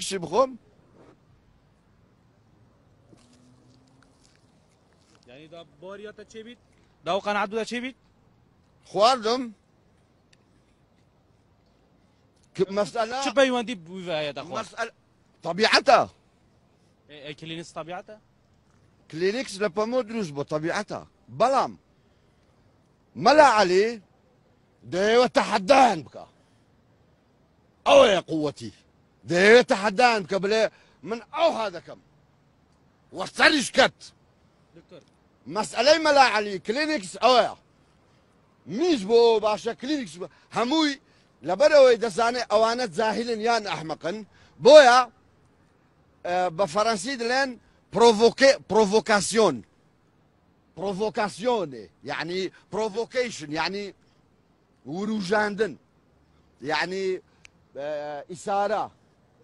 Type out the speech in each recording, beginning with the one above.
شبخم يعني ده باريا تشيبيت ده وقان عدو ده تشيبيت خواردم مسألة شو بيوان دي بوفاية خوار مسألة طبيعتها كلينيكس طبيعتها كلينيكس لا لبامو دروج بطبيعتها بلام ملا علي ده وتحدان بك أو يا قوتي ذي تحدان قبل إيه؟ من او هذا كم وصلش كت دكتور مسألة ملا علي كلينكس او ميز بو باشا كلينكس بو هموي لبروي دساني اوانت زاهلين يان احمقن بويا آه، بفرنسي دلين بروفوكي بروفوكاسيون بروفوكاسيون يعني بروفوكيشن يعني وروجاندن يعني اثاره آه،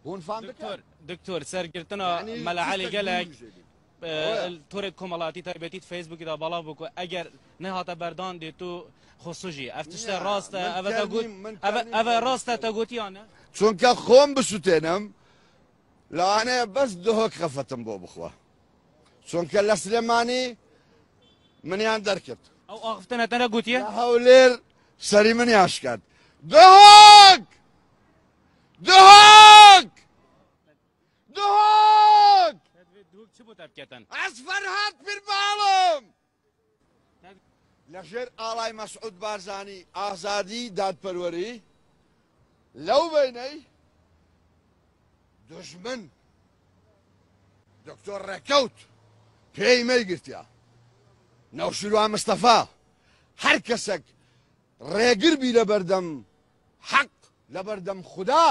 هون فهم دكتور دكتور سر گرتنا يعني ملا علي قلق تورك كمالاتي تربيتي فيسبوك اذا بالا بوكو اگر نهات بردان دي تو خصوجي افتشت نعم، راست اوا تاگوت اوا راست تاگوتي يانا چون كا خوم بسوتينم لانا بس دهوك خفتم بو بخوا چون كا لسلماني من يان دركت او اخفتنا تنا قوت يا هولير سري من ياشكات دهوك دهوك چ بۆ تاپکەتەن ئەس فەرهات پر باڵم لەژێر ئاڵای مەسعود بارزانی ئازادی دادپەروەری لەو بینەی دژمن دکتۆر ڕێکەوت پێی مەیگرتیا نەوشیروان مستەفا هەر کەسێک ڕێگربی لە بەردەم حەق لە بەردەم خوددا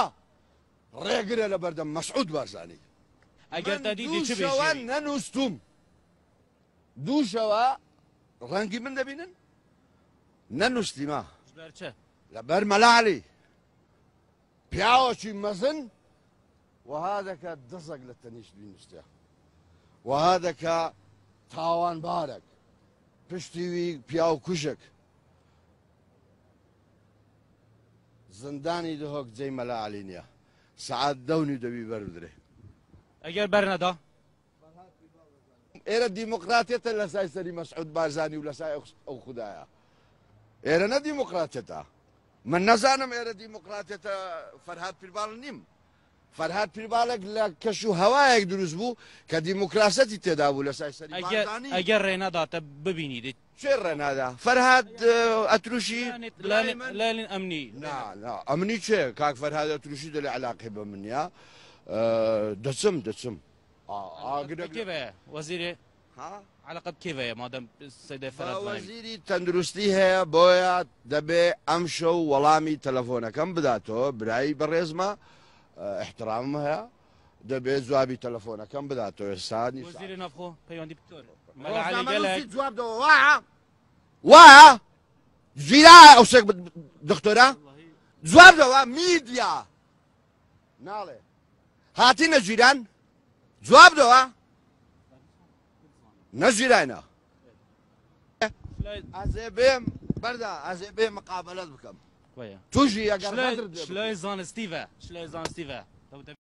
ڕێگرە لە بەردەم مەسعود بارزانی اگر دی چه من دو دەدیدی چ دو دووشەوە رنگی من دبینن ننستی ما بر چه لبر دەبینن نەنووسیما چی مزن و مەزن که دزق لتنیش دی تەنیشت و وها که تاوان بارک پشتی وی و کوژێک زندانی دهۆک جەی مەلا علیە سعات دونی دەبی برودره ئەگەر بەرنەدا ئێرە دیموکراتێتە لە سای سەری مەسعود بارزانانی و لە سای ئەو خدایە ئێرە نە دیموکراتێتە من نەزانم ئێرە دیموکراتێتە فەرهاات پیرباڵ نیم فەرهاات پیرباڵێک دروز بو و هەوایەک دروست بوو کە سری تێدا بوو لە سای سەری ئەگەر ڕێنەداتە ببینیت چێ ڕێنادا فەرهاات اه، ئەتروشی لەلین ئەمنی ئەمنی چێ کاک فەرهاات ئەتروشی دە لە علاقی بە منە. دەچم دەچم وەزیری علاقب کێوەیە مادەم وەزیری تەندروستی هەیە بۆیە دەبێ ئەم شەو وەڵامی تەلەفۆنەکەم بداتەوە برایی بەڕێزمە احترام هەیە دەبێ جوابی تەلەفۆنەکەم بداتەوە ئێستانی نەخۆ پەیوەندی وا زیرا ئەوسێک دکتۆرە جواب دەوە میدیا ناڵێ هاتي نەژیران جواب دوا ازيبيم بردا ازيبيم مقابلات بكم ئازێ يا مقابلت شلون توژی ستيفا شلون شلای ستيفا